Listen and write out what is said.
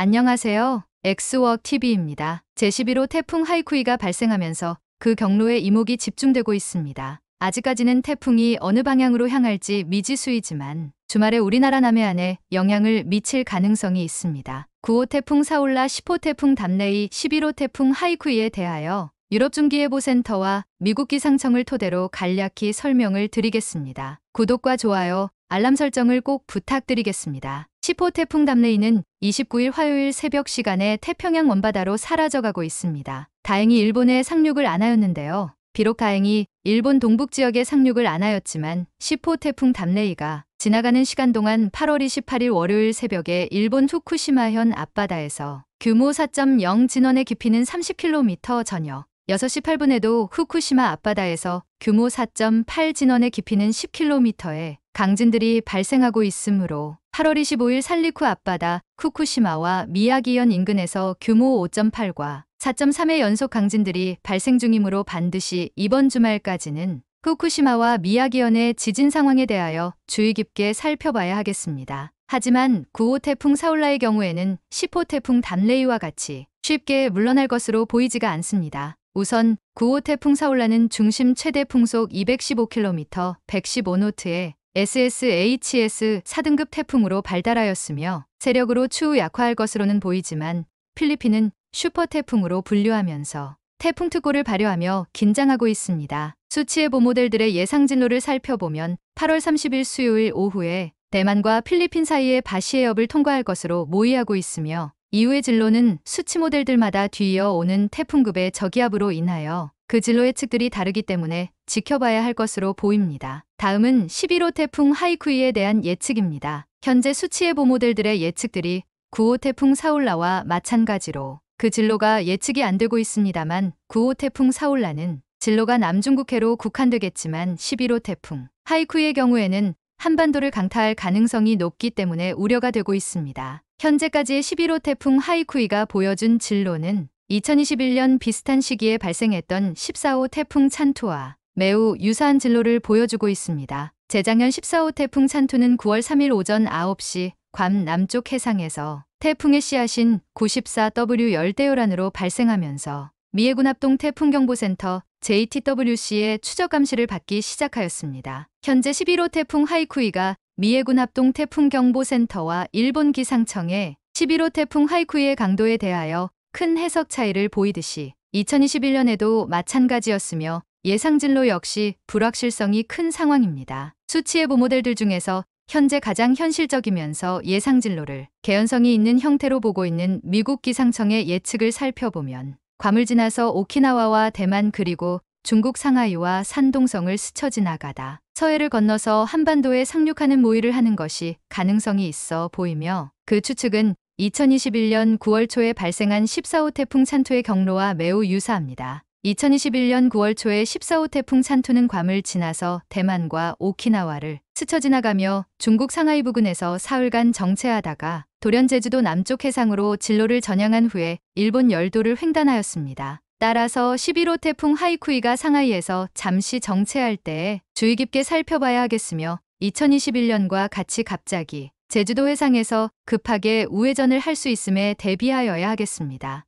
안녕하세요. 엑스워크 TV입니다. 제11호 태풍 하이쿠이가 발생하면서 그 경로에 이목이 집중되고 있습니다. 아직까지는 태풍이 어느 방향으로 향할지 미지수이지만 주말에 우리나라 남해안에 영향을 미칠 가능성이 있습니다. 9호 태풍 사울라 10호 태풍 담레이 11호 태풍 하이쿠이에 대하여 유럽중기예보센터와 미국 기상청을 토대로 간략히 설명을 드리겠습니다. 구독과 좋아요, 알람 설정을 꼭 부탁드리겠습니다. 10호 태풍 담레이는 29일 화요일 새벽 시간에 태평양 원바다로 사라져가고 있습니다. 다행히 일본에 상륙을 안 하였는데요. 비록 다행히 일본 동북 지역에 상륙을 안 하였지만 10호 태풍 담레이가 지나가는 시간 동안 8월 28일 월요일 새벽에 일본 후쿠시마현 앞바다에서 규모 4.0 진원의 깊이는 30km 전역 6시 8분에도 후쿠시마 앞바다에서 규모 4.8 진원의 깊이는 10km에 강진들이 발생하고 있으므로 8월 25일 산리쿠 앞바다 쿠쿠시마와 미야기현 인근에서 규모 5.8과 4.3의 연속 강진들이 발생 중이므로 반드시 이번 주말까지는 쿠쿠시마와 미야기현의 지진 상황에 대하여 주의 깊게 살펴봐야 하겠습니다. 하지만 9호 태풍 사울라의 경우에는 10호 태풍 담레이와 같이 쉽게 물러날 것으로 보이지가 않습니다. 우선 9호 태풍 사울라는 중심 최대 풍속 215km 115노트에 SSHS 4등급 태풍으로 발달하였으며 세력으로 추후 약화할 것으로는 보이지만 필리핀은 슈퍼 태풍으로 분류하면서 태풍특보를 발효하며 긴장하고 있습니다. 수치의 보모델들의 예상 진로를 살펴보면 8월 30일 수요일 오후에 대만과 필리핀 사이의 바시해협을 통과할 것으로 모의하고 있으며 이후의 진로는 수치 모델들마다 뒤이어 오는 태풍급의 저기압으로 인하여 그 진로 예측들이 다르기 때문에 지켜봐야 할 것으로 보입니다. 다음은 11호 태풍 하이쿠이에 대한 예측입니다. 현재 수치의 보모델들의 예측들이 9호 태풍 사울라와 마찬가지로 그 진로가 예측이 안 되고 있습니다만 9호 태풍 사울라는 진로가 남중국해로 국한되겠지만 11호 태풍 하이쿠이의 경우에는 한반도를 강타할 가능성이 높기 때문에 우려가 되고 있습니다. 현재까지의 11호 태풍 하이쿠이가 보여준 진로는 2021년 비슷한 시기에 발생했던 14호 태풍 찬투와 매우 유사한 진로를 보여주고 있습니다. 재작년 14호 태풍 산투는 9월 3일 오전 9시 괌 남쪽 해상에서 태풍의 씨앗인 94W 열대요란으로 발생하면서 미해군 합동 태풍경보센터 JTWC의 추적 감시를 받기 시작하였습니다. 현재 11호 태풍 하이쿠이가 미해군 합동 태풍경보센터와 일본 기상청에 11호 태풍 하이쿠이의 강도에 대하여 큰 해석 차이를 보이듯이 2021년에도 마찬가지였으며 예상진로 역시 불확실성이 큰 상황입니다. 수치 의보 모델들 중에서 현재 가장 현실적이면서 예상진로를 개연성이 있는 형태로 보고 있는 미국 기상청의 예측을 살펴보면 괌을 지나서 오키나와와 대만 그리고 중국 상하이와 산동성을 스쳐 지나가다 서해를 건너서 한반도에 상륙하는 모의를 하는 것이 가능성이 있어 보이며 그 추측은 2021년 9월 초에 발생한 14호 태풍 산토의 경로와 매우 유사합니다. 2021년 9월 초에 14호 태풍 산투는 괌을 지나서 대만과 오키나와를 스쳐 지나가며 중국 상하이 부근에서 사흘간 정체하다가 돌연 제주도 남쪽 해상으로 진로를 전향한 후에 일본 열도를 횡단하였습니다. 따라서 11호 태풍 하이쿠이가 상하이에서 잠시 정체할 때에 주의 깊게 살펴봐야 하겠으며 2021년과 같이 갑자기 제주도 해상에서 급하게 우회전을 할 수 있음에 대비하여야 하겠습니다.